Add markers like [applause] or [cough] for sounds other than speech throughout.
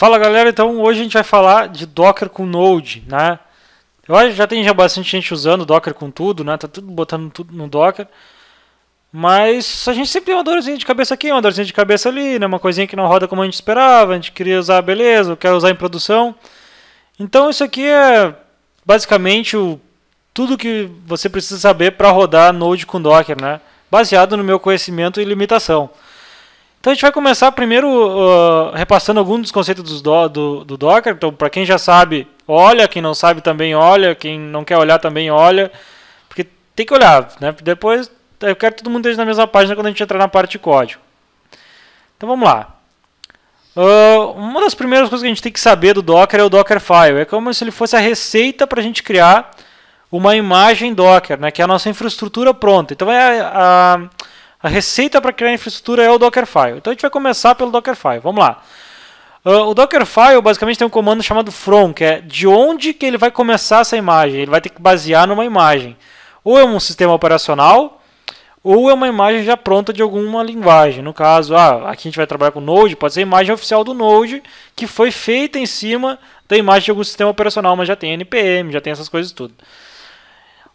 Fala galera, então hoje a gente vai falar de Docker com Node, né? Eu já tem já bastante gente usando Docker com tudo, né? Tá tudo botando tudo no Docker. Mas a gente sempre tem uma dorzinha de cabeça aqui, uma dorzinha de cabeça ali, né? Uma coisinha que não roda como a gente esperava, a gente queria usar, beleza, quer usar em produção. Então isso aqui é basicamente o tudo que você precisa saber para rodar Node com Docker, né? Baseado no meu conhecimento e limitação. Então a gente vai começar primeiro uh, repassando alguns dos conceitos do, do, do Docker. Então, para quem já sabe, olha. Quem não sabe também olha. Quem não quer olhar também olha. Porque tem que olhar, né? Depois eu quero que todo mundo esteja na mesma página quando a gente entrar na parte de código. Então vamos lá. Uh, uma das primeiras coisas que a gente tem que saber do Docker é o Dockerfile. É como se ele fosse a receita para a gente criar uma imagem Docker, né, que é a nossa infraestrutura pronta. Então é a, a a receita para criar infraestrutura é o Dockerfile. Então a gente vai começar pelo Dockerfile. Vamos lá. Uh, o Dockerfile basicamente tem um comando chamado from, que é de onde que ele vai começar essa imagem. Ele vai ter que basear numa imagem. Ou é um sistema operacional, ou é uma imagem já pronta de alguma linguagem. No caso, ah, aqui a gente vai trabalhar com Node, pode ser a imagem oficial do Node, que foi feita em cima da imagem de algum sistema operacional, mas já tem NPM, já tem essas coisas tudo.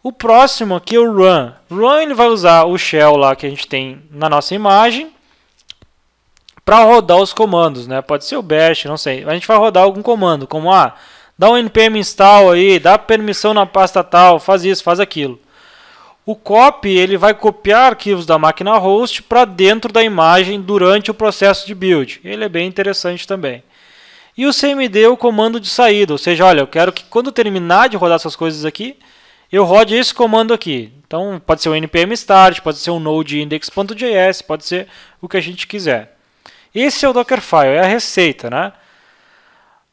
O próximo aqui é o run. Run ele vai usar o shell lá que a gente tem na nossa imagem para rodar os comandos, né? Pode ser o bash, não sei. A gente vai rodar algum comando, como ah, dá um npm install aí, dá permissão na pasta tal, faz isso, faz aquilo. O copy ele vai copiar arquivos da máquina host para dentro da imagem durante o processo de build. Ele é bem interessante também. E o cmd é o comando de saída, ou seja, olha, eu quero que quando terminar de rodar essas coisas aqui, eu rode esse comando aqui. Então pode ser o npm start, pode ser um node index.js, pode ser o que a gente quiser. Esse é o Dockerfile, é a receita, né?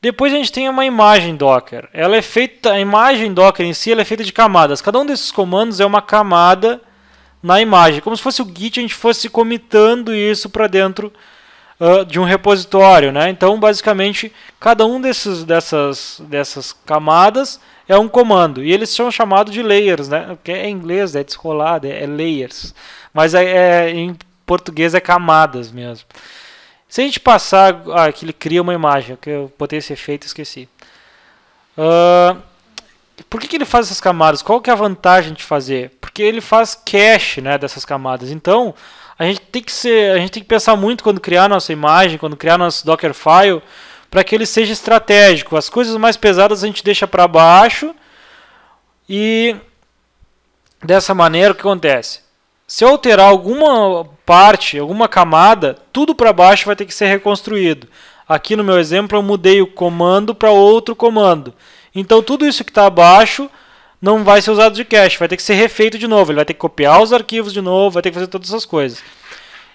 Depois a gente tem uma imagem Docker. Ela é feita, a imagem Docker em si ela é feita de camadas. Cada um desses comandos é uma camada na imagem, como se fosse o Git, a gente fosse comitando isso para dentro uh, de um repositório, né? Então, basicamente, cada um desses dessas dessas camadas é um comando e eles são chamados de layers, né? Que é em inglês é descolado, é, é layers, mas é, é, em português é camadas mesmo. Se a gente passar, ah, aqui ele cria uma imagem que eu botei esse efeito, esqueci. Uh, por que, que, ele faz essas camadas? Qual que é a vantagem de fazer? Porque ele faz cache né, dessas camadas. Então, a gente tem que ser, a gente tem que pensar muito quando criar nossa imagem, quando criar nosso Dockerfile, para que ele seja estratégico. As coisas mais pesadas a gente deixa para baixo e dessa maneira o que acontece? Se eu alterar alguma parte, alguma camada, tudo para baixo vai ter que ser reconstruído. Aqui no meu exemplo eu mudei o comando para outro comando. Então tudo isso que está abaixo não vai ser usado de cache, vai ter que ser refeito de novo, ele vai ter que copiar os arquivos de novo, vai ter que fazer todas essas coisas.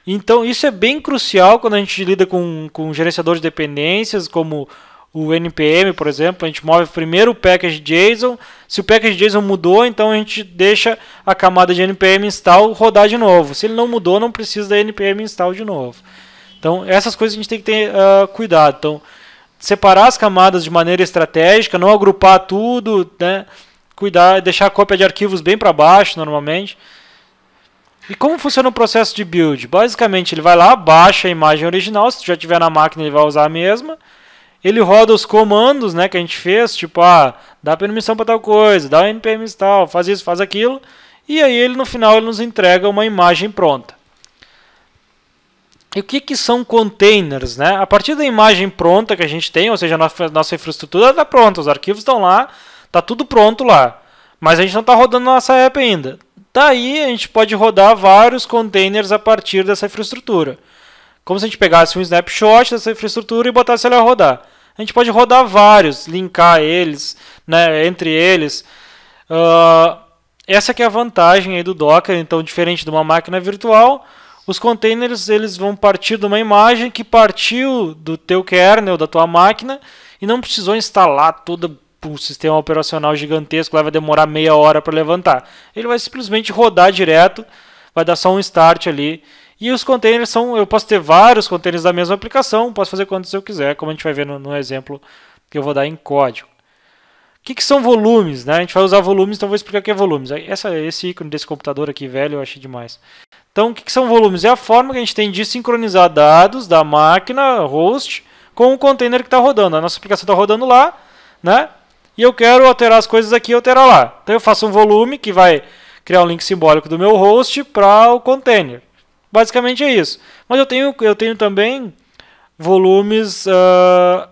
Então isso é bem crucial quando a gente lida com, com gerenciador de dependências, como o NPM, por exemplo, a gente move primeiro o package JSON. Se o package JSON mudou, então a gente deixa a camada de npm install rodar de novo. Se ele não mudou, não precisa da npm install de novo. Então, essas coisas a gente tem que ter uh, cuidado. Então, separar as camadas de maneira estratégica, não agrupar tudo, né? cuidar, deixar a cópia de arquivos bem para baixo normalmente. E como funciona o processo de build? Basicamente, ele vai lá, baixa a imagem original, se já tiver na máquina ele vai usar a mesma. Ele roda os comandos, né, que a gente fez, tipo, ah, dá permissão para tal coisa, dá npm tal, faz isso, faz aquilo, e aí ele no final ele nos entrega uma imagem pronta. E o que, que são containers? Né? A partir da imagem pronta que a gente tem, ou seja, a nossa infraestrutura está pronta, os arquivos estão lá, Tá tudo pronto lá. Mas a gente não está rodando a nossa app ainda. Daí tá a gente pode rodar vários containers a partir dessa infraestrutura. Como se a gente pegasse um snapshot dessa infraestrutura e botasse ele a rodar. A gente pode rodar vários, linkar eles, né, entre eles. Uh, essa que é a vantagem aí do Docker. Então, diferente de uma máquina virtual, os containers eles vão partir de uma imagem que partiu do teu kernel, da tua máquina, e não precisou instalar toda Tipo, um sistema operacional gigantesco, lá vai demorar meia hora para levantar. Ele vai simplesmente rodar direto, vai dar só um start ali. E os containers são, eu posso ter vários containers da mesma aplicação, posso fazer quantos eu quiser, como a gente vai ver no, no exemplo que eu vou dar em código. O que, que são volumes? Né? A gente vai usar volumes, então vou explicar o que é volumes. Essa, esse ícone desse computador aqui velho eu achei demais. Então, o que, que são volumes? É a forma que a gente tem de sincronizar dados da máquina host com o container que está rodando. A nossa aplicação está rodando lá, né? e eu quero alterar as coisas aqui e alterar lá. Então eu faço um volume que vai criar um link simbólico do meu host para o container. Basicamente é isso. Mas eu tenho, eu tenho também volumes uh,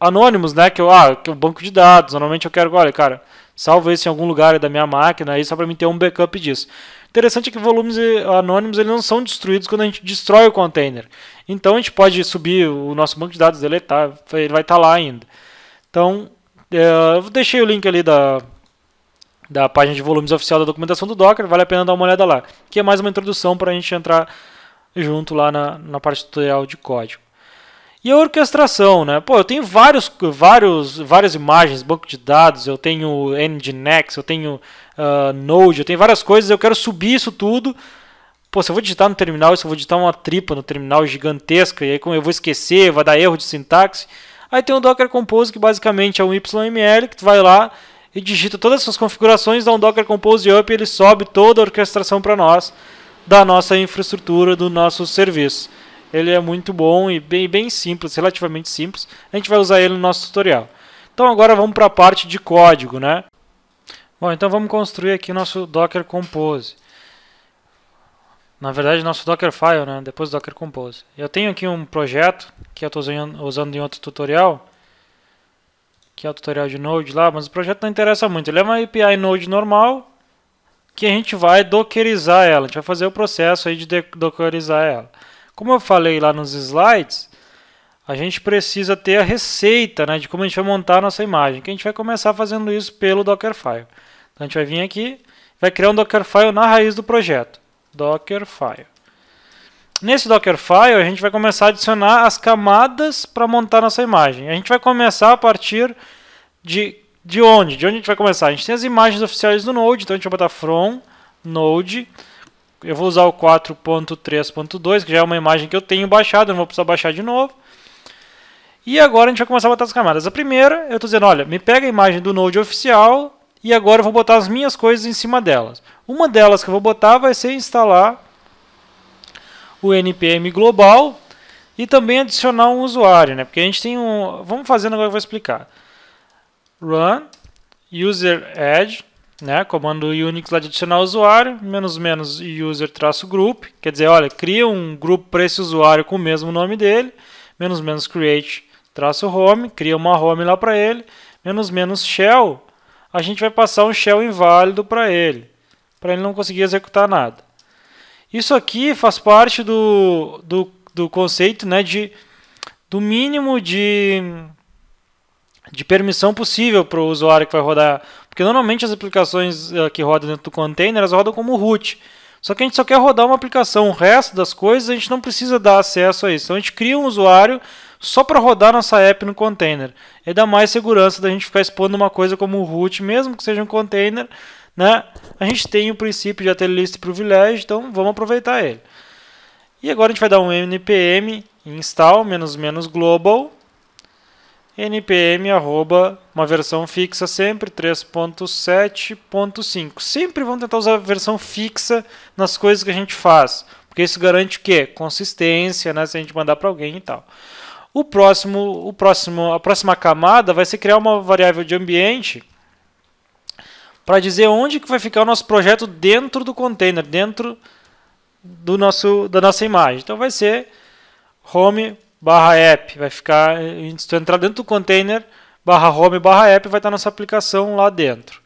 anônimos, né? Que eu, ah, que o é banco de dados. Normalmente eu quero, olha, cara, salvo isso em algum lugar da minha máquina aí só para mim ter um backup disso. Interessante é que volumes eh, anônimos eles não são destruídos quando a gente destrói o container. Então a gente pode subir o nosso banco de dados, deletar, ele vai estar tá lá ainda. Então é, eu deixei o link ali da, da página de volumes oficial da documentação do Docker, vale a pena dar uma olhada lá, que é mais uma introdução para a gente entrar junto lá na, na parte tutorial de código. E a orquestração, né? Pô, eu tenho vários, vários, várias imagens, banco de dados, eu tenho Nginx, eu tenho uh, Node, eu tenho várias coisas, eu quero subir isso tudo. Pô, se eu vou digitar no terminal, se eu vou digitar uma tripa no terminal gigantesca, e aí como eu vou esquecer, vai dar erro de sintaxe. Aí tem o Docker Compose, que basicamente é um YML, que tu vai lá e digita todas as suas configurações, dá um Docker Compose up e ele sobe toda a orquestração para nós, da nossa infraestrutura, do nosso serviço. Ele é muito bom e bem, bem simples, relativamente simples. A gente vai usar ele no nosso tutorial. Então agora vamos para a parte de código, né? Bom, então vamos construir aqui nosso Docker Compose na verdade nosso Dockerfile, né, depois do Docker Compose. Eu tenho aqui um projeto que eu estou usando em outro tutorial, que é o tutorial de Node lá, mas o projeto não interessa muito. Ele é uma API Node normal que a gente vai dockerizar ela, a gente vai fazer o processo aí de dockerizar ela. Como eu falei lá nos slides, a gente precisa ter a receita né, de como a gente vai montar a nossa imagem, que a gente vai começar fazendo isso pelo Dockerfile. Então a gente vai vir aqui, vai criar um Dockerfile na raiz do projeto. Dockerfile. Nesse Dockerfile, a gente vai começar a adicionar as camadas para montar nossa imagem. A gente vai começar a partir de, de onde? De onde a gente vai começar? A gente tem as imagens oficiais do Node, então a gente vai botar from node. Eu vou usar o 4.3.2, que já é uma imagem que eu tenho baixado, não vou precisar baixar de novo. E agora a gente vai começar a botar as camadas. A primeira, eu estou dizendo, olha, me pega a imagem do Node oficial e agora eu vou botar as minhas coisas em cima delas. Uma delas que eu vou botar vai ser instalar o npm global e também adicionar um usuário, né? Porque a gente tem um, vamos fazendo agora que eu vou explicar. Run user add, né? Comando Unix lá de adicionar usuário, menos menos user traço group, quer dizer, olha, cria um grupo para esse usuário com o mesmo nome dele, menos menos create traço home, cria uma home lá para ele, menos menos shell a gente vai passar um shell inválido para ele, para ele não conseguir executar nada. Isso aqui faz parte do, do, do conceito né, de, do mínimo de, de permissão possível para o usuário que vai rodar. Porque normalmente as aplicações eh, que rodam dentro do container, elas rodam como root. Só que a gente só quer rodar uma aplicação, o resto das coisas a gente não precisa dar acesso a isso. Então a gente cria um usuário só para rodar nossa app no container. E é dá mais segurança da gente ficar expondo uma coisa como o root, mesmo que seja um container, né? A gente tem o princípio de ter list privilege, então vamos aproveitar ele. E agora a gente vai dar um npm install menos menos global npm arroba uma versão fixa sempre 3.7.5. Sempre vamos tentar usar a versão fixa nas coisas que a gente faz, porque isso garante o quê? Consistência, né, se a gente mandar para alguém e tal. O próximo, o próximo, a próxima camada vai ser criar uma variável de ambiente para dizer onde que vai ficar o nosso projeto dentro do container, dentro do nosso, da nossa imagem. Então vai ser home barra app, vai ficar, se tu entrar dentro do container, barra home barra app, vai estar nossa aplicação lá dentro.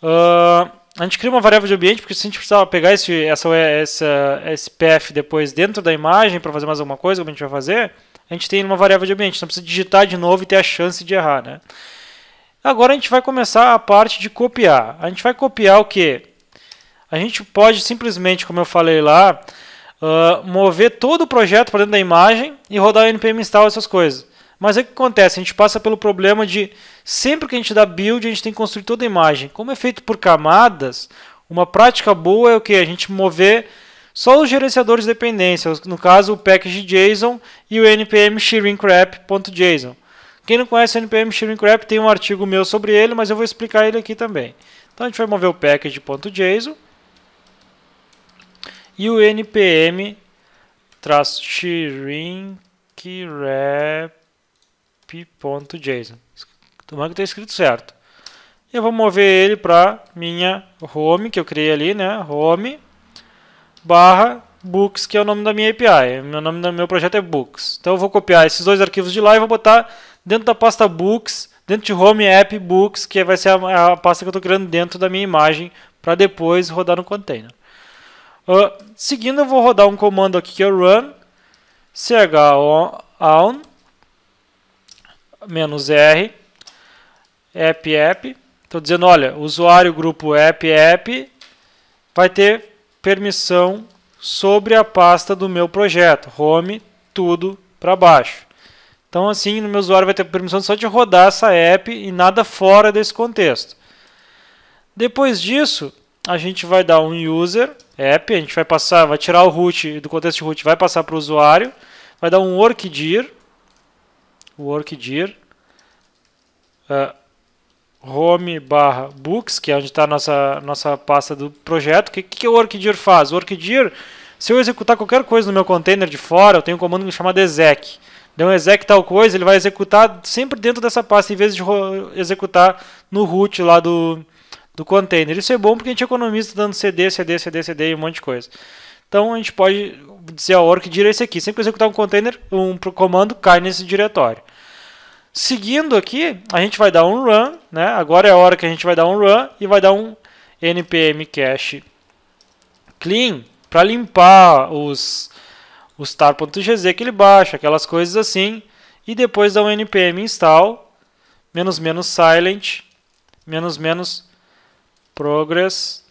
Uh, a gente cria uma variável de ambiente, porque se a gente precisar pegar esse, essa, essa, esse path depois dentro da imagem para fazer mais alguma coisa, como a gente vai fazer, a gente tem uma variável de ambiente, então precisa digitar de novo e ter a chance de errar. Né? Agora a gente vai começar a parte de copiar. A gente vai copiar o que? A gente pode simplesmente, como eu falei lá, uh, mover todo o projeto para dentro da imagem e rodar o npm install essas coisas. Mas o que acontece? A gente passa pelo problema de sempre que a gente dá build, a gente tem que construir toda a imagem. Como é feito por camadas, uma prática boa é o que? A gente mover só os gerenciadores de dependência, no caso o package JSON e o npm shrinkwrapjson Quem não conhece o npm shrinkwrap tem um artigo meu sobre ele, mas eu vou explicar ele aqui também. Então a gente vai mover o package.json e o npm shrinkwrapjson Tomara que tenha escrito certo. Eu vou mover ele para minha home que eu criei ali, né? Home barra books, que é o nome da minha API. Meu nome do meu projeto é books. Então eu vou copiar esses dois arquivos de lá e vou botar dentro da pasta books, dentro de home app books, que vai ser a, a pasta que eu estou criando dentro da minha imagem para depois rodar no container. Uh, seguindo, eu vou rodar um comando aqui que é run chown r app app. Estou dizendo, olha, usuário grupo app app vai ter permissão sobre a pasta do meu projeto, home, tudo para baixo. Então, assim, o meu usuário vai ter permissão só de rodar essa app e nada fora desse contexto. Depois disso, a gente vai dar um user app, a gente vai passar, vai tirar o root do contexto de root, vai passar para o usuário, vai dar um workdir, workdir, uh, home barra books, que é onde está a nossa, nossa pasta do projeto. O que, que o Orkdir faz? O Orkdir, se eu executar qualquer coisa no meu container de fora, eu tenho um comando que chama exec. Então, exec tal coisa, ele vai executar sempre dentro dessa pasta, em vez de executar no root lá do, do container. Isso é bom porque a gente economiza dando CD, CD, CD, CD e um monte de coisa. Então, a gente pode dizer ao Orkdir é esse aqui. Sempre que executar um container, um comando, cai nesse diretório. Seguindo aqui, a gente vai dar um run, né? Agora é a hora que a gente vai dar um run e vai dar um npm cache clean para limpar os os tar.gz que ele baixa, aquelas coisas assim, e depois dá um npm install menos menos silent menos menos progress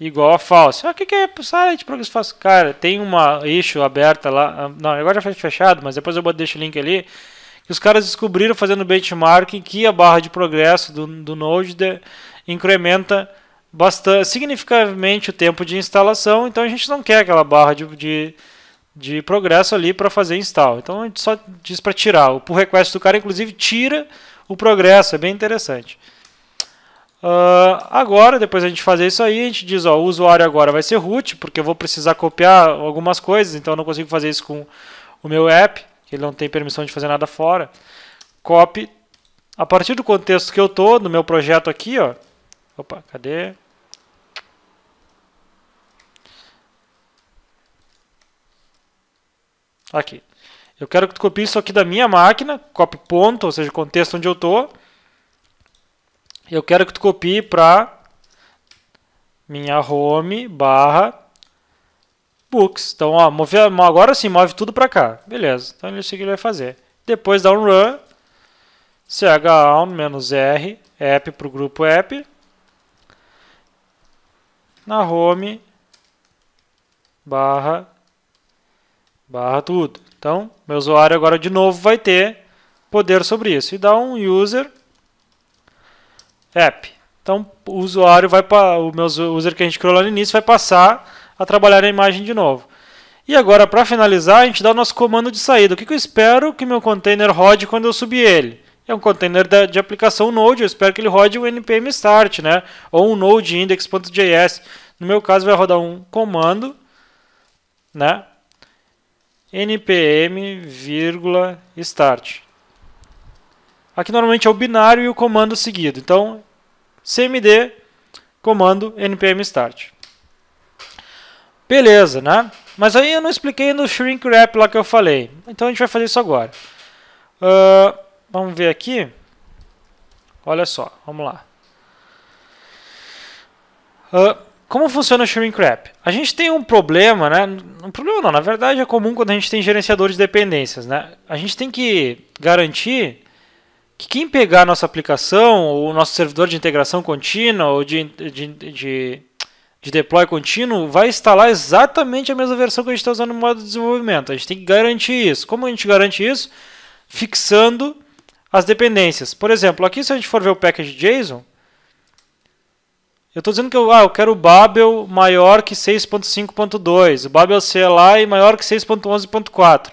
igual a false. Ah, o que, que é silent progress false? Cara, tem uma issue aberta lá, ah, não, agora já foi fechado, mas depois eu deixo o link ali que os caras descobriram fazendo benchmarking que a barra de progresso do, do Node de, incrementa bastante, significativamente o tempo de instalação, então a gente não quer aquela barra de, de, de progresso ali para fazer install. Então a gente só diz para tirar. O pull request do cara, inclusive, tira o progresso, é bem interessante. Uh, agora, depois a gente fazer isso aí, a gente diz, ó, o usuário agora vai ser root, porque eu vou precisar copiar algumas coisas, então eu não consigo fazer isso com o meu app que ele não tem permissão de fazer nada fora. Copy. A partir do contexto que eu tô, no meu projeto aqui, ó. Opa, cadê? Aqui. Eu quero que tu copie isso aqui da minha máquina, copy ponto, ou seja, contexto onde eu tô. Eu quero que tu copie para minha home barra books. Então, ó, move, agora sim, move tudo para cá. Beleza, então é isso que ele vai fazer. Depois dá um run, chown-r, app para o grupo app. Na home, barra, barra tudo. Então, meu usuário agora de novo vai ter poder sobre isso. E dá um user app. Então, o usuário vai para o meu user que a gente criou lá no início vai passar a trabalhar a imagem de novo. E agora, para finalizar, a gente dá o nosso comando de saída. O que, que eu espero que meu container rode quando eu subir ele? É um container de aplicação Node, eu espero que ele rode o npm start, né? ou um node index.js. No meu caso, vai rodar um comando, né? npm, start. Aqui normalmente é o binário e o comando seguido. Então, cmd, comando npm start. Beleza, né? Mas aí eu não expliquei no shrink wrap lá que eu falei. Então a gente vai fazer isso agora. Uh, vamos ver aqui. Olha só, vamos lá. Uh, como funciona o shrink wrap? A gente tem um problema, né? Um problema não, na verdade é comum quando a gente tem gerenciadores de dependências, né? A gente tem que garantir que quem pegar a nossa aplicação, o nosso servidor de integração contínua, ou de, de, de de deploy contínuo vai instalar exatamente a mesma versão que a gente está usando no modo de desenvolvimento. A gente tem que garantir isso. Como a gente garante isso? Fixando as dependências. Por exemplo, aqui se a gente for ver o package JSON, eu estou dizendo que eu, ah, eu quero o Babel maior que 6.5.2, o Babel CLI maior que 6.11.4.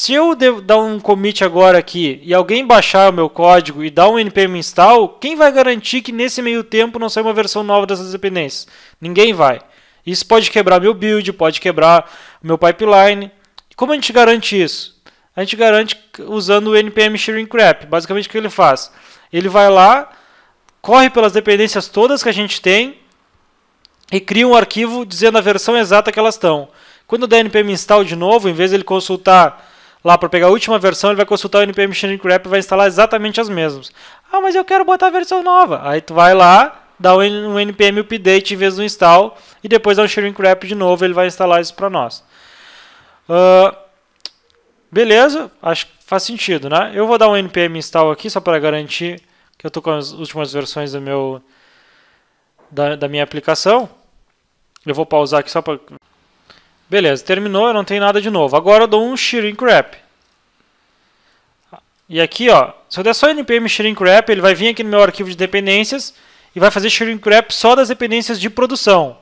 Se eu dar um commit agora aqui e alguém baixar o meu código e dar um npm install, quem vai garantir que nesse meio tempo não sai uma versão nova dessas dependências? Ninguém vai. Isso pode quebrar meu build, pode quebrar meu pipeline. Como a gente garante isso? A gente garante usando o npm shrink wrap. Basicamente o que ele faz? Ele vai lá, corre pelas dependências todas que a gente tem e cria um arquivo dizendo a versão exata que elas estão. Quando der npm install de novo, em vez de ele consultar lá para pegar a última versão, ele vai consultar o npm Shrink e vai instalar exatamente as mesmas. Ah, mas eu quero botar a versão nova. Aí tu vai lá, dá um npm update em vez do install e depois dá um Shrink de novo, ele vai instalar isso para nós. Uh, beleza, acho que faz sentido, né? Eu vou dar um npm install aqui só para garantir que eu estou com as últimas versões do meu da, da minha aplicação. Eu vou pausar aqui só para Beleza, terminou, eu não tenho nada de novo. Agora eu dou um shrink wrap. E aqui, ó, se eu der só npm shrink wrap, ele vai vir aqui no meu arquivo de dependências e vai fazer shrink wrap só das dependências de produção.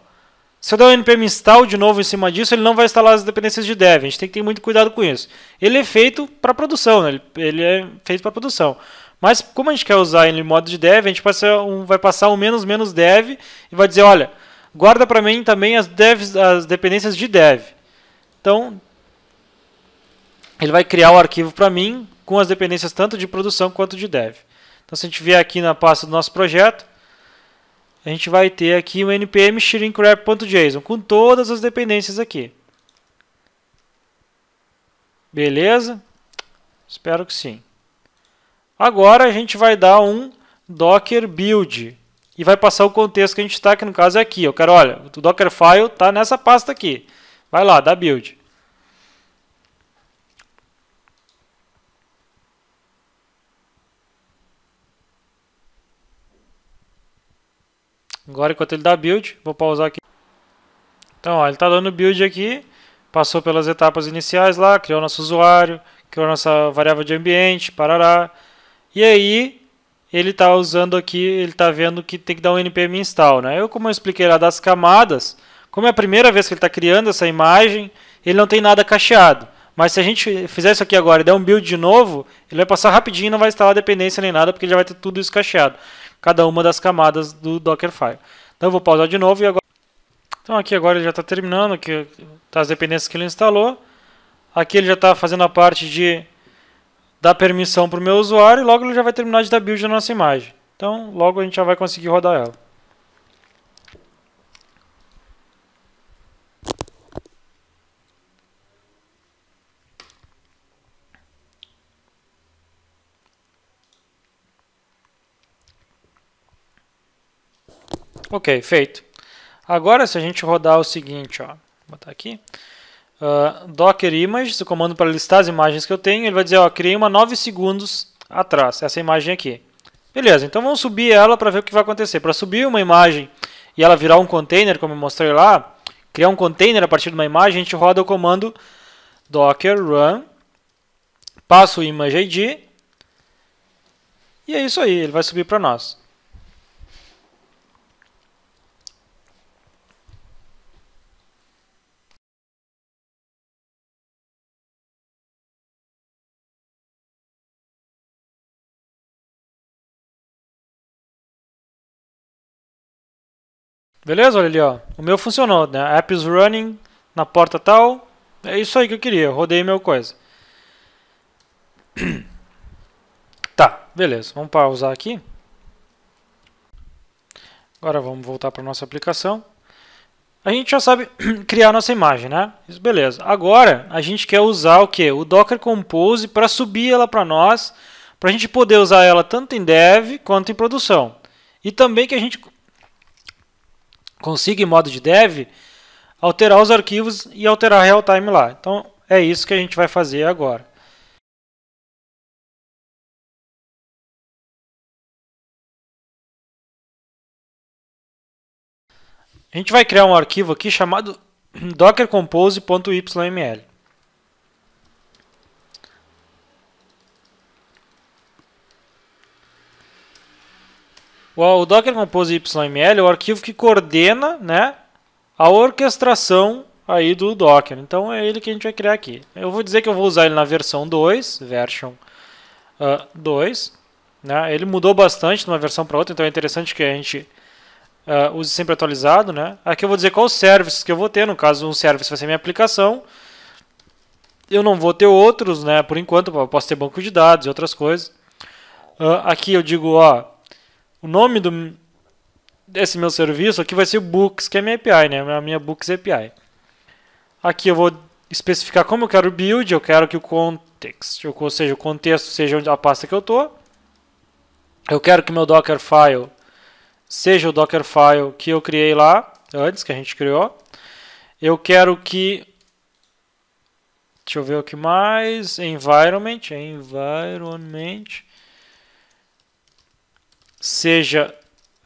Se eu der o um npm install de novo em cima disso, ele não vai instalar as dependências de dev. A gente tem que ter muito cuidado com isso. Ele é feito para produção, né? ele é feito para produção. Mas como a gente quer usar ele em modo de dev, a gente vai passar um menos menos dev e vai dizer, olha, guarda para mim também as, devs, as dependências de dev. Então, ele vai criar o arquivo para mim com as dependências tanto de produção quanto de dev. Então, se a gente vier aqui na pasta do nosso projeto, a gente vai ter aqui o npm shrinkWrap.json com todas as dependências aqui. Beleza? Espero que sim. Agora a gente vai dar um docker build e vai passar o contexto que a gente está, que no caso é aqui. Eu quero, olha, o Dockerfile está nessa pasta aqui. Vai lá, dá build. Agora, enquanto ele dá build, vou pausar aqui. Então, ó, ele está dando build aqui, passou pelas etapas iniciais lá, criou nosso usuário, criou nossa variável de ambiente, parará. E aí, ele está usando aqui, ele está vendo que tem que dar um npm install. Né? Eu, como eu expliquei lá das camadas, como é a primeira vez que ele está criando essa imagem, ele não tem nada cacheado. Mas se a gente fizer isso aqui agora e der um build de novo, ele vai passar rapidinho, e não vai instalar dependência nem nada, porque ele já vai ter tudo isso cacheado. Cada uma das camadas do Dockerfile. Então eu vou pausar de novo e agora... Então aqui agora ele já está terminando aqui, tá as dependências que ele instalou. Aqui ele já está fazendo a parte de dar permissão para o meu usuário e logo ele já vai terminar de dar build na nossa imagem. Então, logo a gente já vai conseguir rodar ela. Ok, feito. Agora, se a gente rodar o seguinte, ó, vou botar aqui uh, docker images, o comando para listar as imagens que eu tenho, ele vai dizer, ó, criei uma 9 segundos atrás, essa imagem aqui. Beleza, então vamos subir ela para ver o que vai acontecer. Para subir uma imagem e ela virar um container, como eu mostrei lá, criar um container a partir de uma imagem, a gente roda o comando docker run, passa o image id, e é isso aí, ele vai subir para nós. Beleza? Olha ali, ó. O meu funcionou, né? Apps running na porta tal. É isso aí que eu queria. rodei meu coisa. [clears throat] Tá, beleza. Vamos pausar aqui. Agora vamos voltar para nossa aplicação. A gente já sabe [clears throat] criar nossa imagem, né? Isso, beleza. Agora a gente quer usar o que? O Docker Compose para subir ela para nós, para a gente poder usar ela tanto em dev quanto em produção. E também que a gente consiga em modo de dev alterar os arquivos e alterar real time lá. Então é isso que a gente vai fazer agora. A gente vai criar um arquivo aqui chamado [clears throat] docker compose.yml. O Docker Compose YML é o arquivo que coordena né, a orquestração aí do Docker. Então é ele que a gente vai criar aqui. Eu vou dizer que eu vou usar ele na versão 2, version uh, ah, 2. Né? Ele mudou bastante de uma versão para outra, então é interessante que a gente uh, use sempre atualizado. Né? Aqui eu vou dizer qual serviço que eu vou ter, no caso um serviço vai ser minha aplicação. Eu não vou ter outros, né? por enquanto, eu posso ter banco de dados e outras coisas. Uh, aqui eu digo, ó, o nome do, desse meu serviço aqui vai ser Books, que é minha API, né? A minha Books API. Aqui eu vou especificar como eu quero o build, eu quero que o context, ou seja, o contexto seja a pasta que eu estou. Eu quero que meu Dockerfile seja o Dockerfile que eu criei lá antes, que a gente criou. Eu quero que... Deixa eu ver o que mais... Environment, environment seja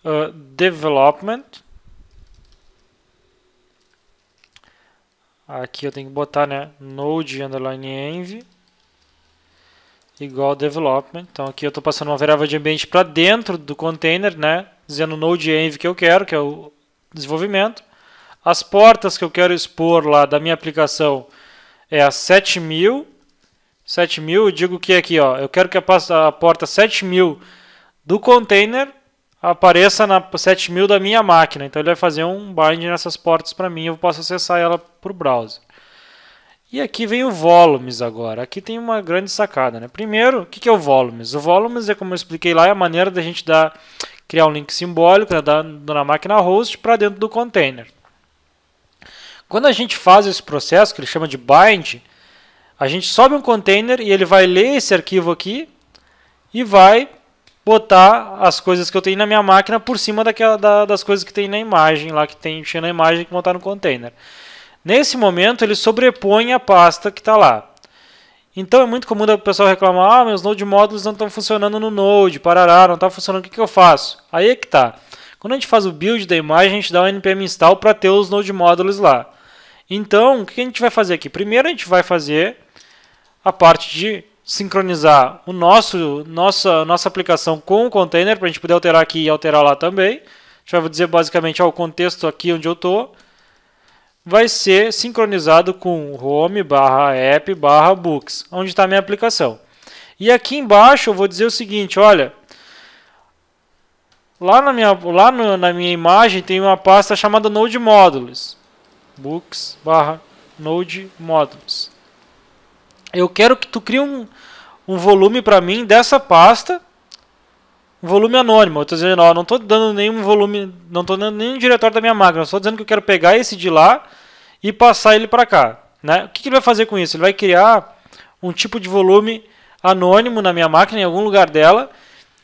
uh, development. Aqui eu tenho que botar né, node underline env igual development. Então aqui eu estou passando uma variável de ambiente para dentro do container, né, dizendo node env que eu quero, que é o desenvolvimento. As portas que eu quero expor lá da minha aplicação é a 7000. 7000, eu digo que aqui, ó, eu quero que a, a porta 7000 do container apareça na 7000 da minha máquina. Então ele vai fazer um bind nessas portas para mim, eu posso acessar ela por browser. E aqui vem o volumes agora. Aqui tem uma grande sacada, né? Primeiro, o que é o volumes? O volumes é como eu expliquei lá, é a maneira da gente dar criar um link simbólico né, da, na máquina host para dentro do container. Quando a gente faz esse processo, que ele chama de bind, a gente sobe um container e ele vai ler esse arquivo aqui e vai botar as coisas que eu tenho na minha máquina por cima daquela, da, das coisas que tem na imagem, lá que tem, tinha na imagem que montar no container. Nesse momento, ele sobrepõe a pasta que está lá. Então é muito comum o pessoal reclamar: ah, meus node módulos não estão funcionando no Node, parará, não está funcionando, o que, que eu faço? Aí é que tá. Quando a gente faz o build da imagem, a gente dá um npm install para ter os node módulos lá. Então, o que a gente vai fazer aqui? Primeiro a gente vai fazer a parte de sincronizar o nosso nossa nossa aplicação com o container para a gente poder alterar aqui e alterar lá também. A gente vai dizer basicamente ó, o contexto aqui onde eu estou vai ser sincronizado com home barra app barra books, onde está a minha aplicação. E aqui embaixo eu vou dizer o seguinte, olha, lá na minha, lá no, na minha imagem tem uma pasta chamada node modules, books barra node modules eu quero que tu crie um, um volume para mim dessa pasta, um volume anônimo. Eu estou dizendo, ó, não estou dando nenhum volume, não estou dando nenhum diretório da minha máquina, estou dizendo que eu quero pegar esse de lá e passar ele para cá. Né? O que, que ele vai fazer com isso? Ele vai criar um tipo de volume anônimo na minha máquina, em algum lugar dela,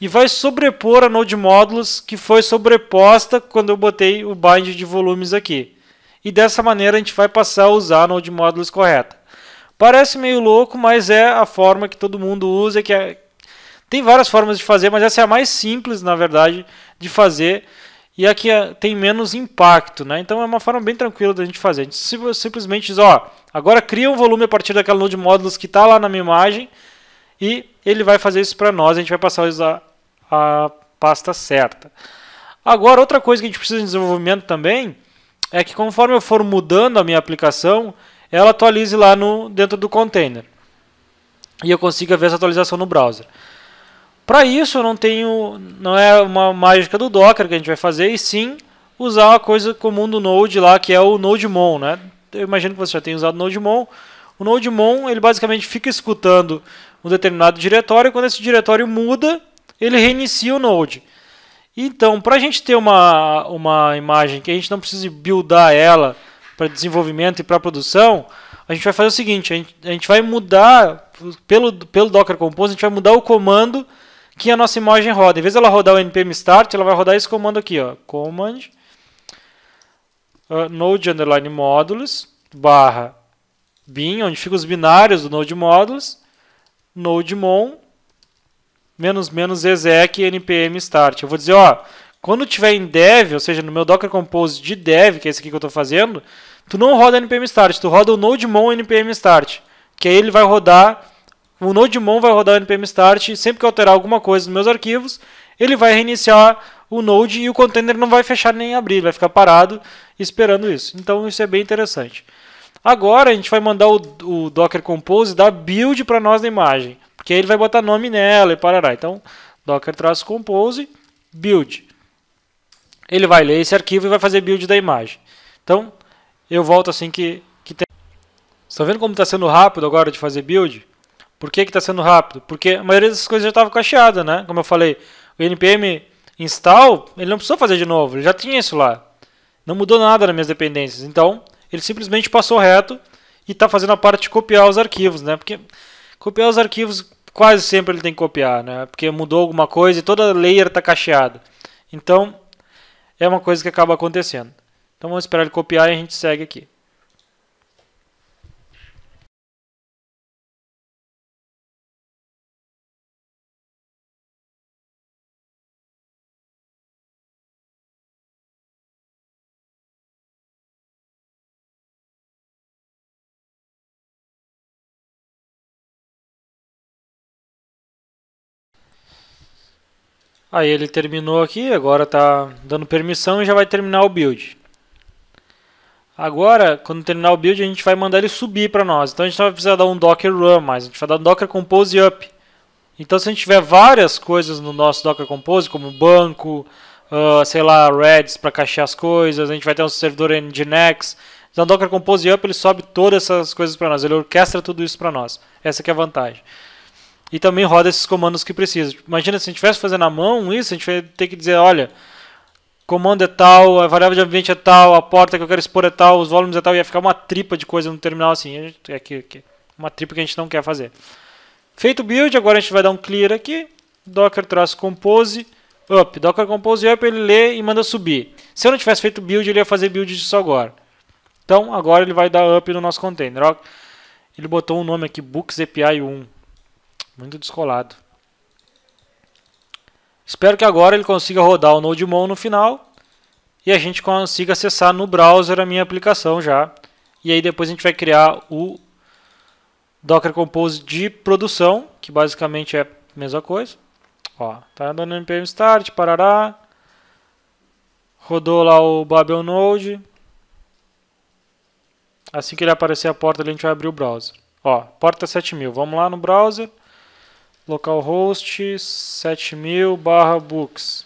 e vai sobrepor a node módulos que foi sobreposta quando eu botei o bind de volumes aqui. E dessa maneira a gente vai passar a usar a node módulos correta. Parece meio louco, mas é a forma que todo mundo usa, que é... tem várias formas de fazer, mas essa é a mais simples, na verdade, de fazer e a que é, tem menos impacto, né? Então é uma forma bem tranquila da gente fazer. A gente simplesmente diz, ó, agora cria um volume a partir daquela node módulos que está lá na minha imagem e ele vai fazer isso para nós, a gente vai passar isso a, a pasta certa. Agora, outra coisa que a gente precisa de desenvolvimento também é que conforme eu for mudando a minha aplicação, ela atualize lá no, dentro do container. E eu consiga ver essa atualização no browser. Para isso, eu não tenho, não é uma mágica do Docker que a gente vai fazer, e sim usar uma coisa comum do Node lá, que é o NodeMon, né? Eu imagino que você já tenha usado o NodeMon. O NodeMon, ele basicamente fica escutando um determinado diretório, e quando esse diretório muda, ele reinicia o Node. Então, para a gente ter uma, uma imagem que a gente não precise buildar ela para desenvolvimento e para produção, a gente vai fazer o seguinte: a gente, a gente vai mudar, pelo, pelo Docker Compose, a gente vai mudar o comando que a nossa imagem roda. Em vez ela rodar o npm start, ela vai rodar esse comando aqui, ó, command uh, node underline modules barra bin, onde fica os binários do node modules, node mon menos menos exec npm start. Eu vou dizer, ó, quando tiver em dev, ou seja, no meu Docker Compose de dev, que é esse aqui que eu estou fazendo, tu não roda npm start, tu roda o nodemon npm start, que aí ele vai rodar, o nodemon vai rodar o npm start, sempre que eu alterar alguma coisa nos meus arquivos, ele vai reiniciar o node e o container não vai fechar nem abrir, vai ficar parado esperando isso. Então isso é bem interessante. Agora a gente vai mandar o, o Docker Compose dar build para nós na imagem, porque aí ele vai botar nome nela e parará. Então, docker-compose, build ele vai ler esse arquivo e vai fazer build da imagem. Então, eu volto assim que, que tem. Está vendo como está sendo rápido agora de fazer build? Por que está sendo rápido? Porque a maioria dessas coisas já estava cacheada, né? Como eu falei, o npm install, ele não precisou fazer de novo, ele já tinha isso lá. Não mudou nada nas minhas dependências. Então, ele simplesmente passou reto e está fazendo a parte de copiar os arquivos, né? Porque copiar os arquivos quase sempre ele tem que copiar, né? Porque mudou alguma coisa e toda a layer está cacheada. Então, é uma coisa que acaba acontecendo. Então vamos esperar ele copiar e a gente segue aqui. Aí ele terminou aqui, agora está dando permissão e já vai terminar o build. Agora, quando terminar o build, a gente vai mandar ele subir para nós. Então a gente não vai precisar dar um docker run mais, a gente vai dar um docker compose up. Então se a gente tiver várias coisas no nosso docker compose, como banco, uh, sei lá, reds para cachear as coisas, a gente vai ter um servidor nginx. Então o docker compose up ele sobe todas essas coisas para nós, ele orquestra tudo isso para nós. Essa é a vantagem e também roda esses comandos que precisa. Imagina se a gente tivesse fazendo na mão isso, a gente vai ter que dizer, olha, comando é tal, a variável de ambiente é tal, a porta que eu quero expor é tal, os volumes é tal, ia ficar uma tripa de coisa no terminal assim, aqui, é aqui, uma tripa que a gente não quer fazer. Feito o build, agora a gente vai dar um clear aqui, docker-compose, up, docker compose up, ele lê e manda subir. Se eu não tivesse feito build, ele ia fazer build disso agora. Então, agora ele vai dar up no nosso container. Ele botou um nome aqui, books API 1. Muito descolado. Espero que agora ele consiga rodar o Nodemon no final e a gente consiga acessar no browser a minha aplicação já. E aí depois a gente vai criar o Docker Compose de produção, que basicamente é a mesma coisa. Ó, tá dando npm start, parará. Rodou lá o Babel Node. Assim que ele aparecer a porta, a gente vai abrir o browser. Ó, porta 7000. Tá Vamos lá no browser localhost 7000 barra books.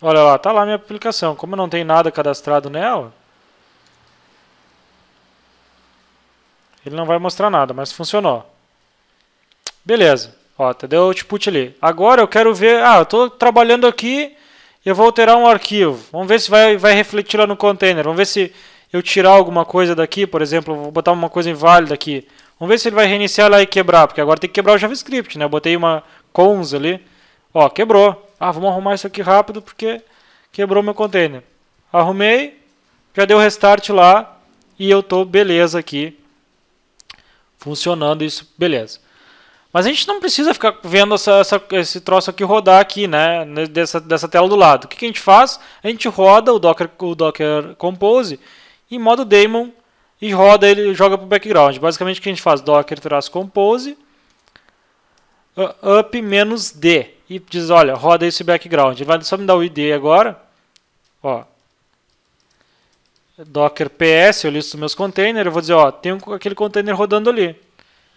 Olha lá, tá lá minha aplicação. Como eu não tem nada cadastrado nela, ele não vai mostrar nada, mas funcionou. Beleza. Ó, tá deu output ali. Agora eu quero ver, ah, eu estou trabalhando aqui, eu vou alterar um arquivo. Vamos ver se vai vai refletir lá no container. Vamos ver se eu tirar alguma coisa daqui, por exemplo, vou botar uma coisa inválida aqui. Vamos ver se ele vai reiniciar lá e quebrar, porque agora tem que quebrar o JavaScript, né? Eu botei uma cons ali. Ó, quebrou. Ah, vamos arrumar isso aqui rápido, porque quebrou meu container. Arrumei, já deu restart lá e eu tô beleza aqui. Funcionando isso, beleza. Mas a gente não precisa ficar vendo essa, essa, esse troço aqui rodar aqui, né? Dessa, dessa tela do lado. O que, que a gente faz? A gente roda o Docker, o Docker Compose em modo daemon e roda ele e joga para o background. Basicamente o que a gente faz? Docker compose uh, up menos D e diz, olha, roda esse background. Ele vai só me dar o ID agora. Ó. Docker PS, eu listo meus containers, eu vou dizer, ó, tem aquele container rodando ali.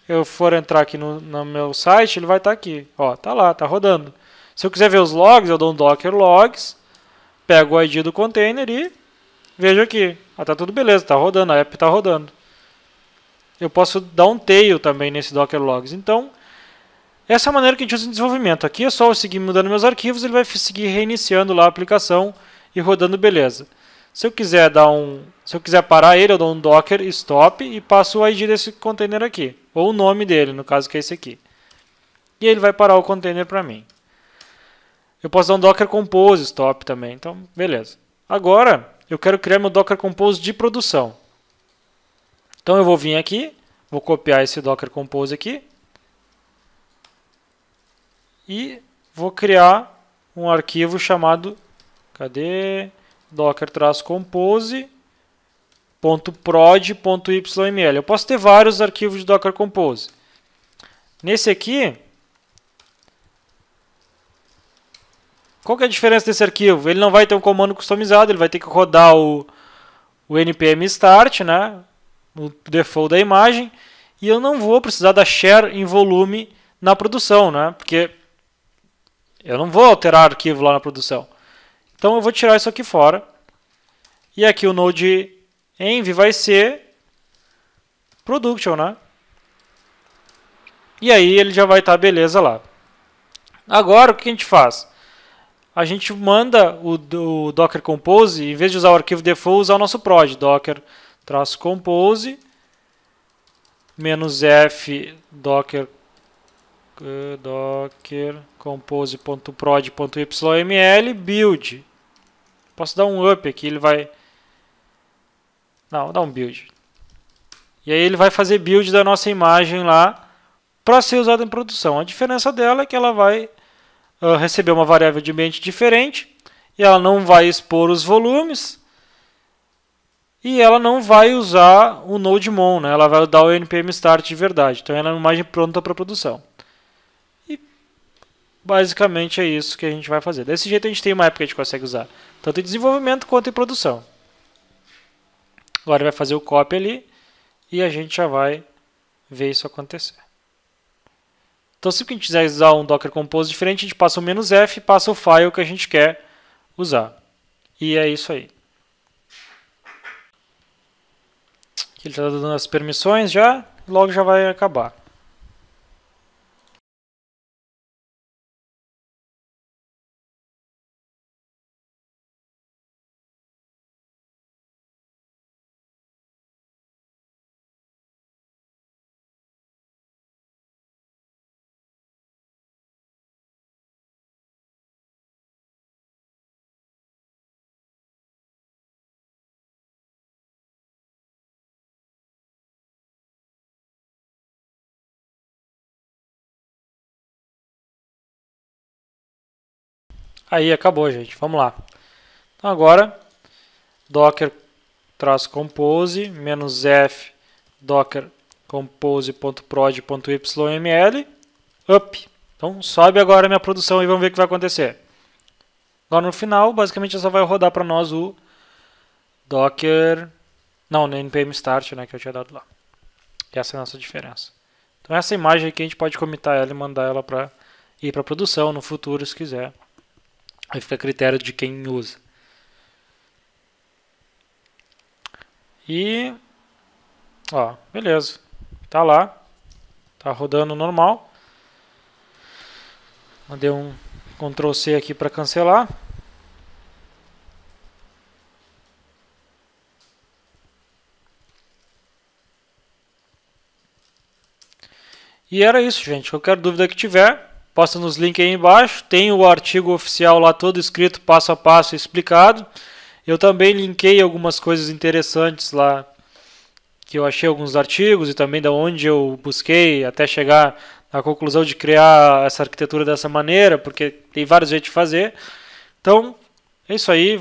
Eu for entrar aqui no, no meu site, ele vai estar tá aqui. Ó, tá lá, tá rodando. Se eu quiser ver os logs, eu dou um docker logs, pego o ID do container e vejo aqui. Ah, tá tudo beleza, tá rodando, a app está rodando. Eu posso dar um tail também nesse Docker Logs. Então, essa é a maneira que a gente usa em desenvolvimento. Aqui é só eu seguir mudando meus arquivos, ele vai seguir reiniciando lá a aplicação e rodando beleza. Se eu quiser dar um, se eu quiser parar ele, eu dou um docker stop e passo o ID desse container aqui, ou o nome dele, no caso que é esse aqui. E ele vai parar o container para mim. Eu posso dar um docker compose stop também, então beleza. Agora, eu quero criar meu Docker Compose de produção. Então eu vou vir aqui, vou copiar esse Docker Compose aqui e vou criar um arquivo chamado cadê docker-compose.prod.yml. Eu posso ter vários arquivos de Docker Compose. Nesse aqui, Qual que é a diferença desse arquivo? Ele não vai ter um comando customizado, ele vai ter que rodar o, o npm start, né? O default da imagem. E eu não vou precisar da share em volume na produção, né? Porque eu não vou alterar arquivo lá na produção. Então eu vou tirar isso aqui fora. E aqui o node env vai ser production, né? E aí ele já vai estar tá beleza lá. Agora o que a gente faz? a gente manda o, o, Docker Compose, em vez de usar o arquivo default, usar o nosso prod, docker-compose, menos f docker, eh, docker compose.prod.yml build. Posso dar um up aqui, ele vai... Não, dá um build. E aí ele vai fazer build da nossa imagem lá para ser usada em produção. A diferença dela é que ela vai receber uma variável de ambiente diferente e ela não vai expor os volumes e ela não vai usar o node.mon, né? ela vai dar o npm start de verdade. Então ela é uma imagem pronta para produção. E basicamente é isso que a gente vai fazer. Desse jeito a gente tem uma app que a gente consegue usar, tanto em desenvolvimento quanto em produção. Agora vai fazer o copy ali e a gente já vai ver isso acontecer. Então, se a gente quiser usar um Docker Compose diferente, a gente passa o menos "-f", passa o file que a gente quer usar. E é isso aí. Ele está dando as permissões já, logo já vai acabar. Aí, acabou, gente. Vamos lá. Então, agora, docker traço compose, menos f docker compose.prod.yml, up. Então, sobe agora a minha produção e vamos ver o que vai acontecer. Agora, no final, basicamente, só vai rodar para nós o docker... Não, no npm start, né, que eu tinha dado lá. essa é a nossa diferença. Então, essa imagem aqui a gente pode comitar ela e mandar ela para ir para produção no futuro, se quiser. Aí fica a critério de quem usa. E ó, beleza. Tá lá. Tá rodando normal. Mandei um Ctrl C aqui para cancelar. E era isso, gente. Qualquer dúvida que tiver, Posta nos links aí embaixo. Tem o artigo oficial lá todo escrito, passo a passo, explicado. Eu também linkei algumas coisas interessantes lá que eu achei alguns artigos e também da onde eu busquei até chegar na conclusão de criar essa arquitetura dessa maneira, porque tem vários jeitos de fazer. Então, é isso aí.